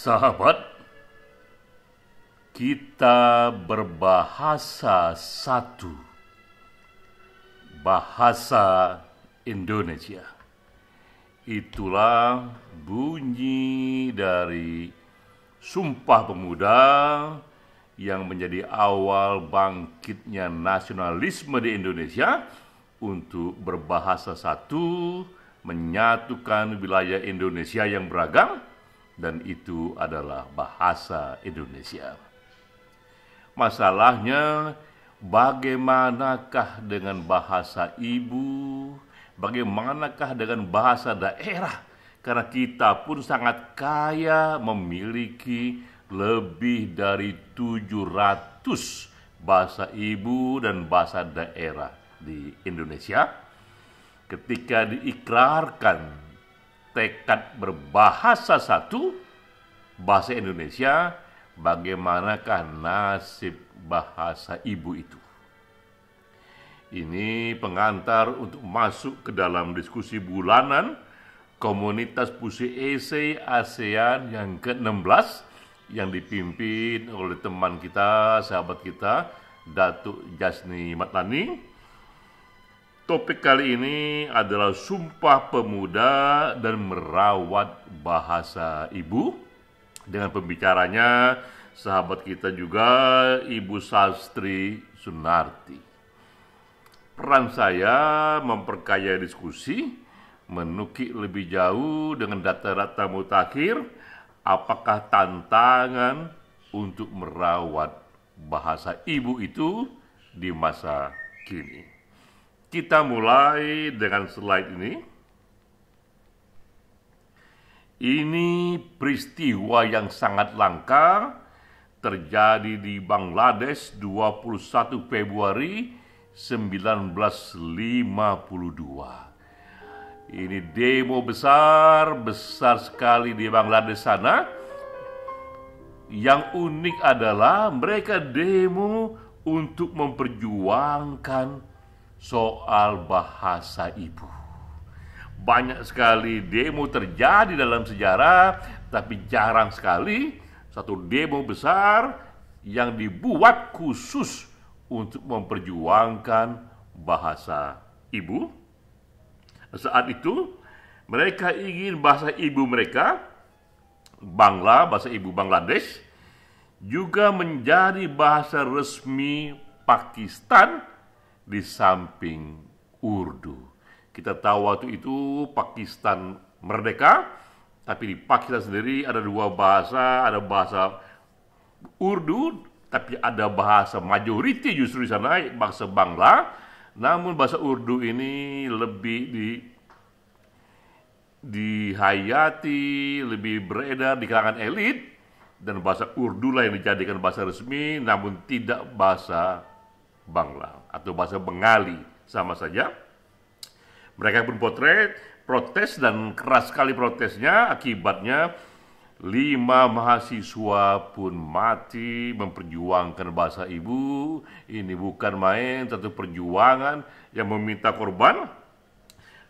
Sahabat, kita berbahasa satu, bahasa Indonesia. Itulah bunyi dari Sumpah Pemuda yang menjadi awal bangkitnya nasionalisme di Indonesia untuk berbahasa satu, menyatukan wilayah Indonesia yang beragam dan itu adalah bahasa Indonesia. Masalahnya, bagaimanakah dengan bahasa ibu? Bagaimanakah dengan bahasa daerah? Karena kita pun sangat kaya memiliki lebih dari 700 bahasa ibu dan bahasa daerah di Indonesia. Ketika diikrarkan tekad berbahasa satu bahasa Indonesia bagaimanakah nasib bahasa ibu itu ini pengantar untuk masuk ke dalam diskusi bulanan komunitas puisi esai ASEAN yang ke-16 yang dipimpin oleh teman kita, sahabat kita, Datuk Jasni Matlani Topik kali ini adalah Sumpah Pemuda dan Merawat Bahasa Ibu dengan pembicaranya sahabat kita juga Ibu Sastri Sunarti. Peran saya memperkaya diskusi, menukik lebih jauh dengan data-data mutakhir apakah tantangan untuk merawat bahasa ibu itu di masa kini. Kita mulai dengan slide ini. Ini peristiwa yang sangat langka terjadi di Bangladesh 21 Februari 1952. Ini demo besar, besar sekali di Bangladesh sana. Yang unik adalah mereka demo untuk memperjuangkan soal bahasa ibu. Banyak sekali demo terjadi dalam sejarah, tapi jarang sekali satu demo besar yang dibuat khusus untuk memperjuangkan bahasa ibu. Saat itu, mereka ingin bahasa ibu mereka, Bangla, bahasa ibu Bangladesh, juga menjadi bahasa resmi Pakistan di samping Urdu. Kita tahu waktu itu Pakistan merdeka, tapi di Pakistan sendiri ada dua bahasa, ada bahasa Urdu, tapi ada bahasa majoriti justru di sana, bahasa Bangla. Namun bahasa Urdu ini lebih di dihayati, lebih beredar di kalangan elit, dan bahasa Urdu lah yang dijadikan bahasa resmi, namun tidak bahasa Bangla atau bahasa Bengali sama saja. Mereka pun potret, protes dan keras sekali protesnya. Akibatnya lima mahasiswa pun mati memperjuangkan bahasa ibu. Ini bukan main, satu perjuangan yang meminta korban.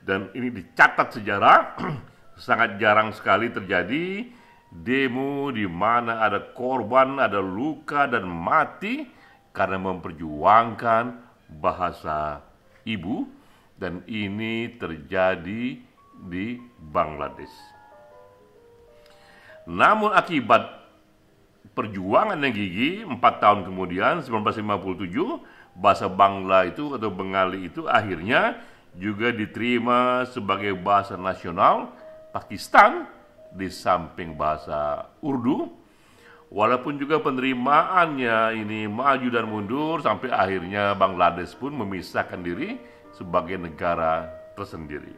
Dan ini dicatat sejarah, sangat jarang sekali terjadi demo di mana ada korban, ada luka dan mati karena memperjuangkan bahasa ibu dan ini terjadi di Bangladesh. Namun akibat perjuangan yang gigi 4 tahun kemudian 1957 bahasa Bangla itu atau Bengali itu akhirnya juga diterima sebagai bahasa nasional Pakistan di samping bahasa Urdu Walaupun juga penerimaannya ini maju dan mundur sampai akhirnya Bangladesh pun memisahkan diri sebagai negara tersendiri.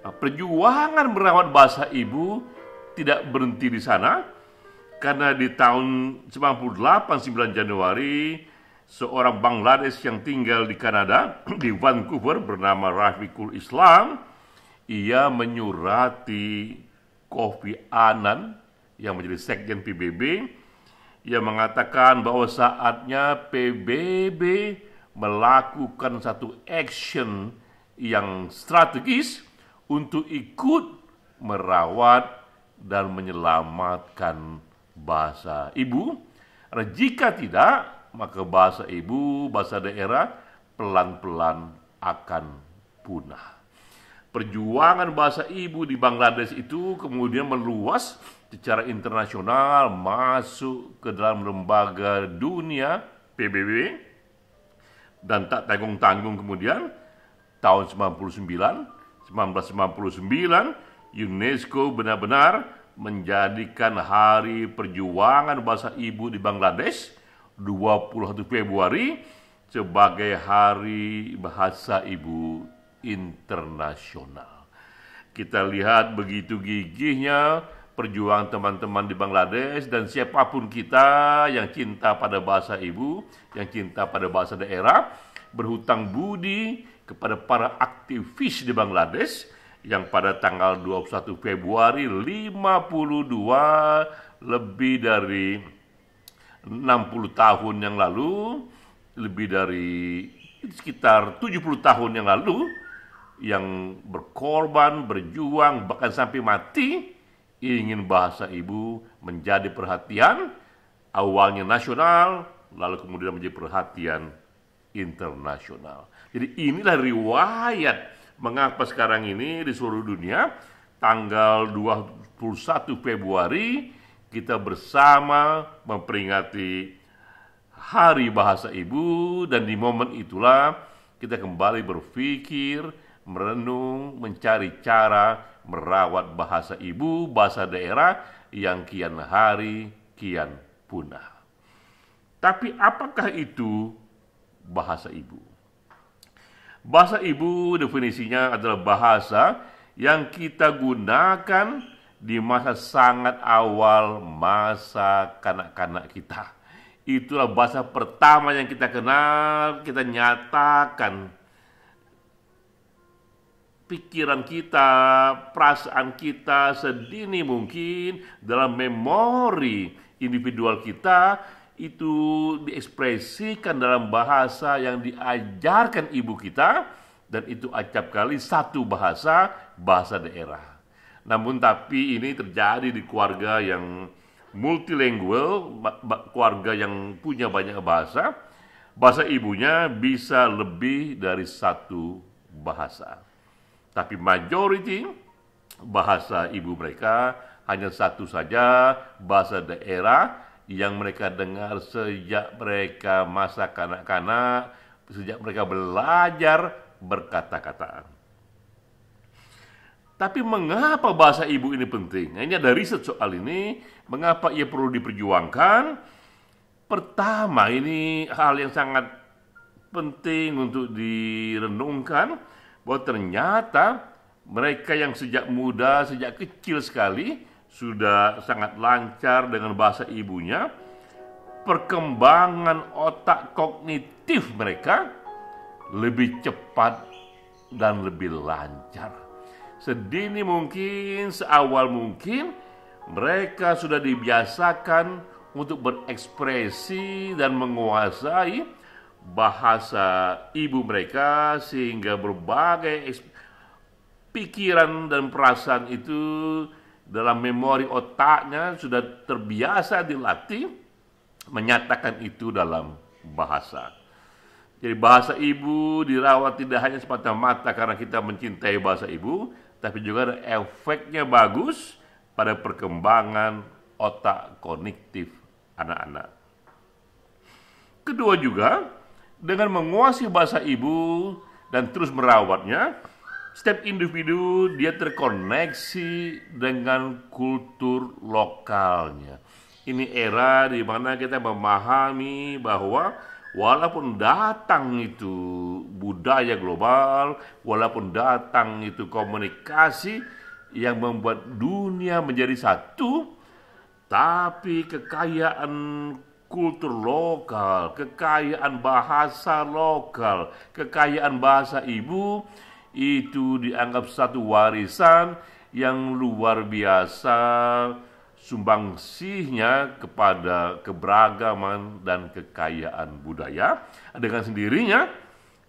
Nah, perjuangan merawat bahasa ibu tidak berhenti di sana karena di tahun 98 9 Januari seorang Bangladesh yang tinggal di Kanada di Vancouver bernama Rafiqul Islam ia menyurati Kofi Annan yang menjadi sekjen PBB ia mengatakan bahwa saatnya PBB melakukan satu action yang strategis untuk ikut merawat dan menyelamatkan bahasa ibu. jika tidak, maka bahasa ibu, bahasa daerah pelan-pelan akan punah perjuangan bahasa ibu di Bangladesh itu kemudian meluas secara internasional masuk ke dalam lembaga dunia PBB dan tak tanggung-tanggung kemudian tahun 99 1999 UNESCO benar-benar menjadikan Hari Perjuangan Bahasa Ibu di Bangladesh 21 Februari sebagai Hari Bahasa Ibu internasional. Kita lihat begitu gigihnya perjuangan teman-teman di Bangladesh dan siapapun kita yang cinta pada bahasa ibu, yang cinta pada bahasa daerah, berhutang budi kepada para aktivis di Bangladesh yang pada tanggal 21 Februari 52 lebih dari 60 tahun yang lalu, lebih dari sekitar 70 tahun yang lalu yang berkorban, berjuang, bahkan sampai mati, ingin bahasa ibu menjadi perhatian, awalnya nasional, lalu kemudian menjadi perhatian internasional. Jadi inilah riwayat mengapa sekarang ini di seluruh dunia, tanggal 21 Februari, kita bersama memperingati Hari Bahasa Ibu, dan di momen itulah kita kembali berpikir, merenung, mencari cara merawat bahasa ibu, bahasa daerah yang kian hari kian punah. Tapi apakah itu bahasa ibu? Bahasa ibu definisinya adalah bahasa yang kita gunakan di masa sangat awal masa kanak-kanak kita. Itulah bahasa pertama yang kita kenal, kita nyatakan pikiran kita, perasaan kita sedini mungkin dalam memori individual kita itu diekspresikan dalam bahasa yang diajarkan ibu kita dan itu acap kali satu bahasa bahasa daerah. Namun tapi ini terjadi di keluarga yang multilingual, keluarga yang punya banyak bahasa, bahasa ibunya bisa lebih dari satu bahasa. Tapi majority bahasa ibu mereka hanya satu saja bahasa daerah yang mereka dengar sejak mereka masa kanak-kanak, sejak mereka belajar berkata-kata. Tapi mengapa bahasa ibu ini penting? Nah, ini ada riset soal ini, mengapa ia perlu diperjuangkan? Pertama, ini hal yang sangat penting untuk direnungkan bahwa ternyata mereka yang sejak muda, sejak kecil sekali sudah sangat lancar dengan bahasa ibunya, perkembangan otak kognitif mereka lebih cepat dan lebih lancar. Sedini mungkin, seawal mungkin, mereka sudah dibiasakan untuk berekspresi dan menguasai bahasa ibu mereka sehingga berbagai pikiran dan perasaan itu dalam memori otaknya sudah terbiasa dilatih menyatakan itu dalam bahasa. Jadi bahasa ibu dirawat tidak hanya semata-mata karena kita mencintai bahasa ibu, tapi juga ada efeknya bagus pada perkembangan otak kognitif anak-anak. Kedua juga, dengan menguasai bahasa ibu dan terus merawatnya, setiap individu dia terkoneksi dengan kultur lokalnya. Ini era di mana kita memahami bahwa walaupun datang itu budaya global, walaupun datang itu komunikasi yang membuat dunia menjadi satu, tapi kekayaan kultur lokal, kekayaan bahasa lokal, kekayaan bahasa ibu itu dianggap satu warisan yang luar biasa sumbangsihnya kepada keberagaman dan kekayaan budaya dengan sendirinya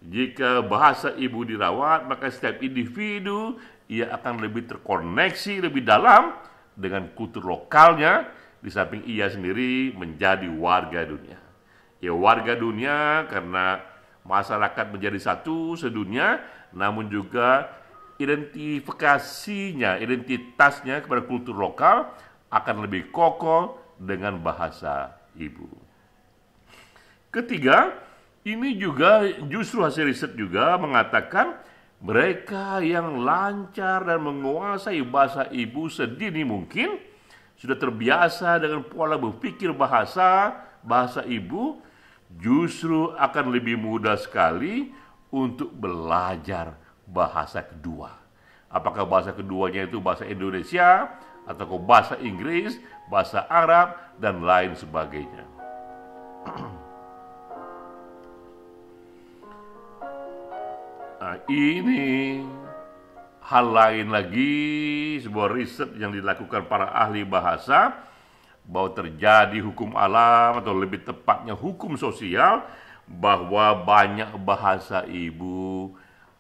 jika bahasa ibu dirawat maka setiap individu ia akan lebih terkoneksi lebih dalam dengan kultur lokalnya di samping ia sendiri menjadi warga dunia. Ya warga dunia karena masyarakat menjadi satu sedunia, namun juga identifikasinya, identitasnya kepada kultur lokal akan lebih kokoh dengan bahasa ibu. Ketiga, ini juga justru hasil riset juga mengatakan mereka yang lancar dan menguasai bahasa ibu sedini mungkin sudah terbiasa dengan pola berpikir bahasa, bahasa ibu, justru akan lebih mudah sekali untuk belajar bahasa kedua. Apakah bahasa keduanya itu bahasa Indonesia atau bahasa Inggris, bahasa Arab dan lain sebagainya. nah, ini hal lain lagi sebuah riset yang dilakukan para ahli bahasa bahwa terjadi hukum alam atau lebih tepatnya hukum sosial bahwa banyak bahasa ibu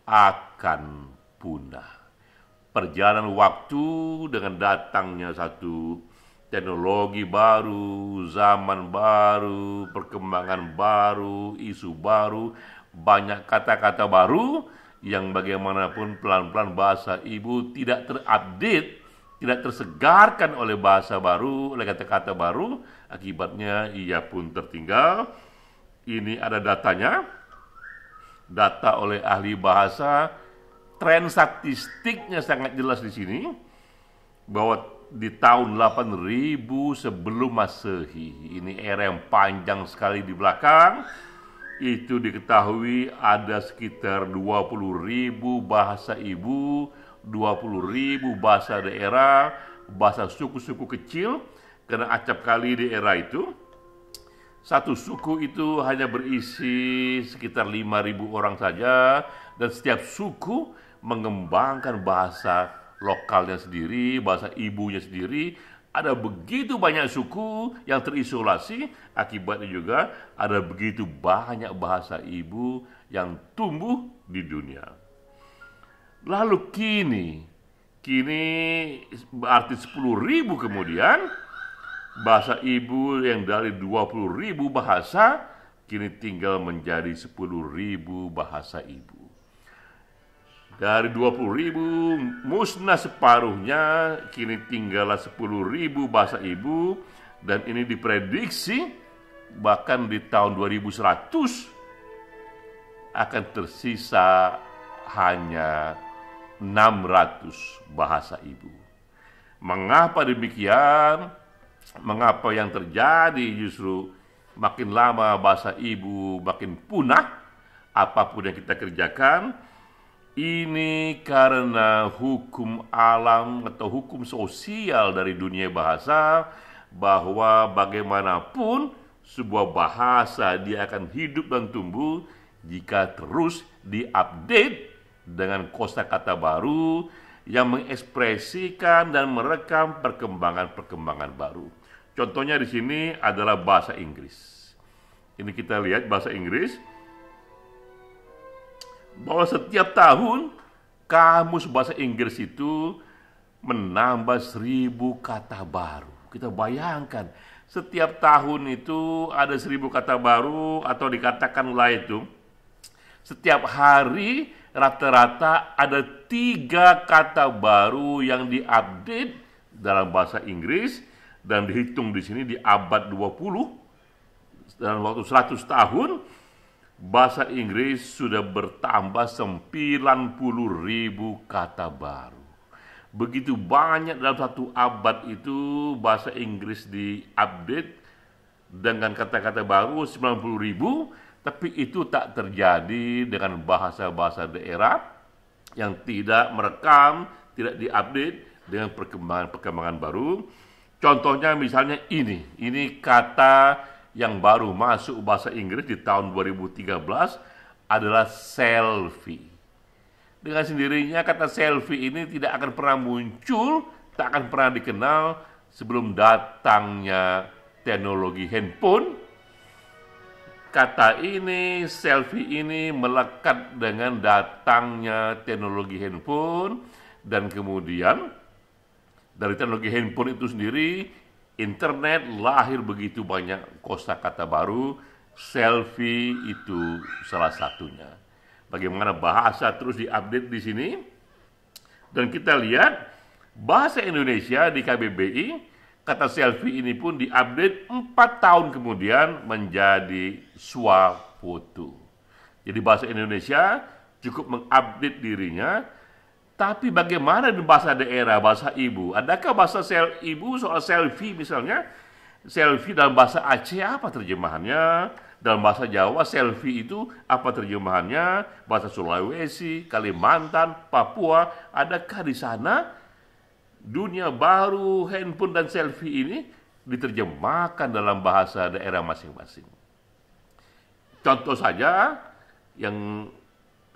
akan punah. Perjalanan waktu dengan datangnya satu teknologi baru, zaman baru, perkembangan baru, isu baru, banyak kata-kata baru, yang bagaimanapun pelan-pelan bahasa ibu tidak terupdate, tidak tersegarkan oleh bahasa baru, oleh kata-kata baru, akibatnya ia pun tertinggal. Ini ada datanya, data oleh ahli bahasa, tren statistiknya sangat jelas di sini, bahwa di tahun 8000 sebelum masehi, ini era yang panjang sekali di belakang, itu diketahui ada sekitar 20 ribu bahasa ibu, 20 ribu bahasa daerah, bahasa suku-suku kecil, karena acap kali di era itu. Satu suku itu hanya berisi sekitar ribu orang saja, dan setiap suku mengembangkan bahasa lokalnya sendiri, bahasa ibunya sendiri, ada begitu banyak suku yang terisolasi, akibatnya juga ada begitu banyak bahasa ibu yang tumbuh di dunia. Lalu kini, kini berarti 10 ribu kemudian, bahasa ibu yang dari 20 ribu bahasa, kini tinggal menjadi 10 ribu bahasa ibu. Dari 20 ribu musnah separuhnya, kini tinggallah 10 ribu bahasa ibu, dan ini diprediksi bahkan di tahun 2100 akan tersisa hanya 600 bahasa ibu. Mengapa demikian? Mengapa yang terjadi justru makin lama bahasa ibu makin punah apapun yang kita kerjakan ini karena hukum alam atau hukum sosial dari dunia bahasa bahwa bagaimanapun sebuah bahasa dia akan hidup dan tumbuh jika terus diupdate dengan kosakata baru yang mengekspresikan dan merekam perkembangan-perkembangan baru. Contohnya di sini adalah bahasa Inggris. Ini kita lihat bahasa Inggris bahwa setiap tahun kamus bahasa Inggris itu menambah seribu kata baru. Kita bayangkan setiap tahun itu ada seribu kata baru atau dikatakan dikatakanlah itu setiap hari rata-rata ada tiga kata baru yang diupdate dalam bahasa Inggris dan dihitung di sini di abad 20 dalam waktu 100 tahun bahasa Inggris sudah bertambah 90 ribu kata baru. Begitu banyak dalam satu abad itu bahasa Inggris diupdate dengan kata-kata baru 90 ribu, tapi itu tak terjadi dengan bahasa-bahasa daerah yang tidak merekam, tidak diupdate dengan perkembangan-perkembangan baru. Contohnya misalnya ini, ini kata yang baru masuk bahasa Inggris di tahun 2013 adalah selfie. Dengan sendirinya kata selfie ini tidak akan pernah muncul, tak akan pernah dikenal sebelum datangnya teknologi handphone. Kata ini, selfie ini melekat dengan datangnya teknologi handphone dan kemudian dari teknologi handphone itu sendiri internet lahir begitu banyak kosa kata baru, selfie itu salah satunya. Bagaimana bahasa terus diupdate di sini? Dan kita lihat bahasa Indonesia di KBBI kata selfie ini pun diupdate 4 tahun kemudian menjadi swafoto. Jadi bahasa Indonesia cukup mengupdate dirinya tapi bagaimana di bahasa daerah, bahasa ibu? Adakah bahasa sel ibu soal selfie misalnya? Selfie dalam bahasa Aceh apa terjemahannya? Dalam bahasa Jawa selfie itu apa terjemahannya? Bahasa Sulawesi, Kalimantan, Papua, adakah di sana dunia baru handphone dan selfie ini diterjemahkan dalam bahasa daerah masing-masing? Contoh saja yang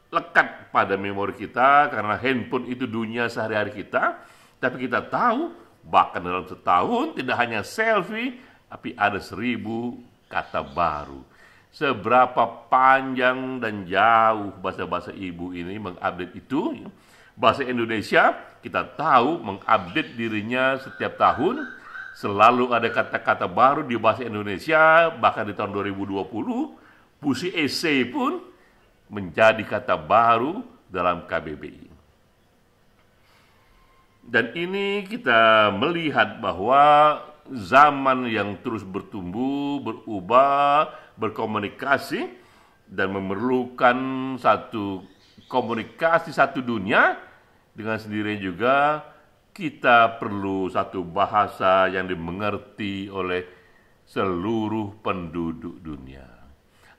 lekat pada memori kita karena handphone itu dunia sehari-hari kita. Tapi kita tahu bahkan dalam setahun tidak hanya selfie, tapi ada seribu kata baru. Seberapa panjang dan jauh bahasa-bahasa ibu ini mengupdate itu. Ya. Bahasa Indonesia kita tahu mengupdate dirinya setiap tahun. Selalu ada kata-kata baru di bahasa Indonesia, bahkan di tahun 2020. Puisi esai pun menjadi kata baru dalam KBBI. Dan ini kita melihat bahwa zaman yang terus bertumbuh, berubah, berkomunikasi, dan memerlukan satu komunikasi satu dunia, dengan sendirinya juga kita perlu satu bahasa yang dimengerti oleh seluruh penduduk dunia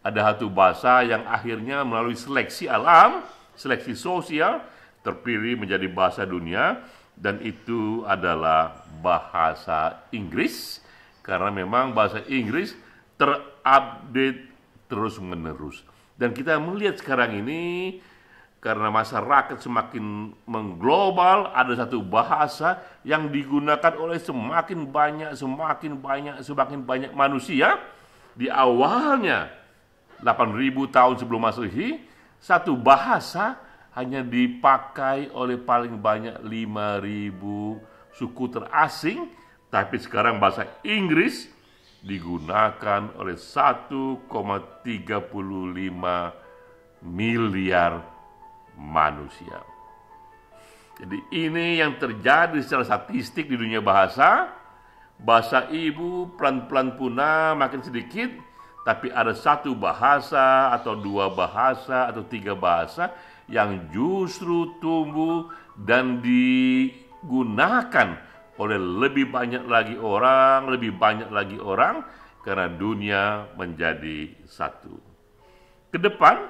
ada satu bahasa yang akhirnya melalui seleksi alam, seleksi sosial terpilih menjadi bahasa dunia dan itu adalah bahasa Inggris karena memang bahasa Inggris terupdate terus menerus dan kita melihat sekarang ini karena masyarakat semakin mengglobal ada satu bahasa yang digunakan oleh semakin banyak semakin banyak semakin banyak manusia di awalnya 8.000 tahun sebelum Masehi, satu bahasa hanya dipakai oleh paling banyak 5.000 suku terasing, tapi sekarang bahasa Inggris digunakan oleh 1,35 miliar manusia. Jadi ini yang terjadi secara statistik di dunia bahasa, bahasa ibu pelan-pelan punah makin sedikit, tapi ada satu bahasa atau dua bahasa atau tiga bahasa yang justru tumbuh dan digunakan oleh lebih banyak lagi orang, lebih banyak lagi orang karena dunia menjadi satu. Kedepan depan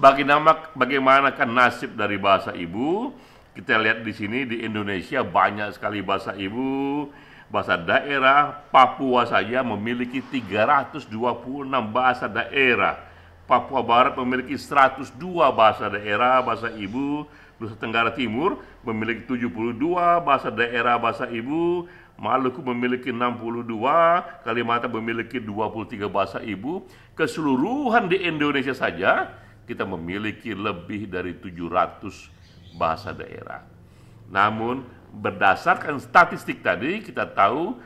bagaimana bagaimanakah nasib dari bahasa ibu? Kita lihat di sini di Indonesia banyak sekali bahasa ibu bahasa daerah, Papua saja memiliki 326 bahasa daerah. Papua Barat memiliki 102 bahasa daerah bahasa ibu, Nusa Tenggara Timur memiliki 72 bahasa daerah bahasa ibu, Maluku memiliki 62, Kalimantan memiliki 23 bahasa ibu. Keseluruhan di Indonesia saja kita memiliki lebih dari 700 bahasa daerah. Namun berdasarkan statistik tadi kita tahu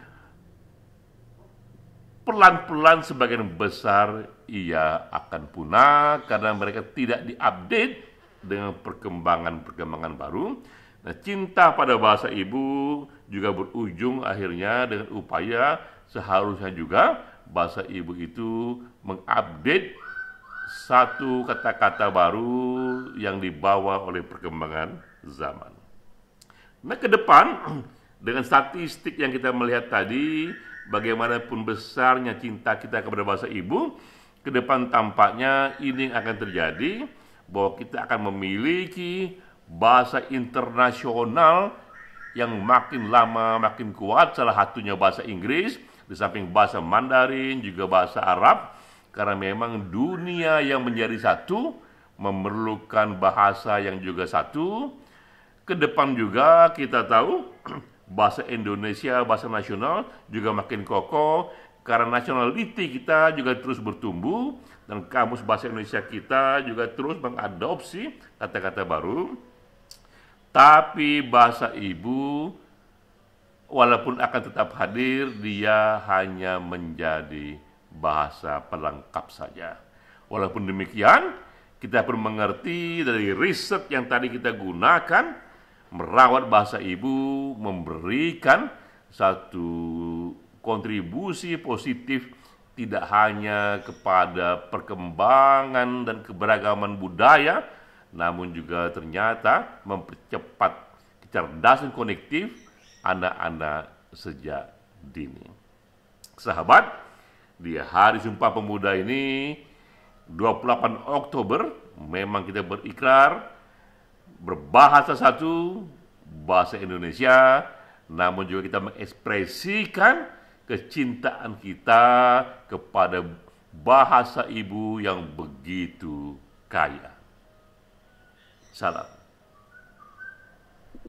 pelan-pelan sebagian besar ia akan punah karena mereka tidak diupdate dengan perkembangan-perkembangan baru. Nah, cinta pada bahasa ibu juga berujung akhirnya dengan upaya seharusnya juga bahasa ibu itu mengupdate satu kata-kata baru yang dibawa oleh perkembangan zaman. Nah ke depan dengan statistik yang kita melihat tadi, bagaimanapun besarnya cinta kita kepada bahasa ibu, ke depan tampaknya ini akan terjadi bahwa kita akan memiliki bahasa internasional yang makin lama makin kuat, salah satunya bahasa Inggris, di samping bahasa Mandarin juga bahasa Arab, karena memang dunia yang menjadi satu memerlukan bahasa yang juga satu, ke depan juga kita tahu bahasa Indonesia, bahasa nasional juga makin kokoh karena nasionality kita juga terus bertumbuh dan kamus bahasa Indonesia kita juga terus mengadopsi kata-kata baru. Tapi bahasa ibu walaupun akan tetap hadir, dia hanya menjadi bahasa pelengkap saja. Walaupun demikian, kita perlu mengerti dari riset yang tadi kita gunakan merawat bahasa ibu memberikan satu kontribusi positif tidak hanya kepada perkembangan dan keberagaman budaya, namun juga ternyata mempercepat kecerdasan konektif anak-anak sejak dini. Sahabat, di hari Sumpah Pemuda ini, 28 Oktober, memang kita berikrar berbahasa satu, bahasa Indonesia, namun juga kita mengekspresikan kecintaan kita kepada bahasa ibu yang begitu kaya. Salam.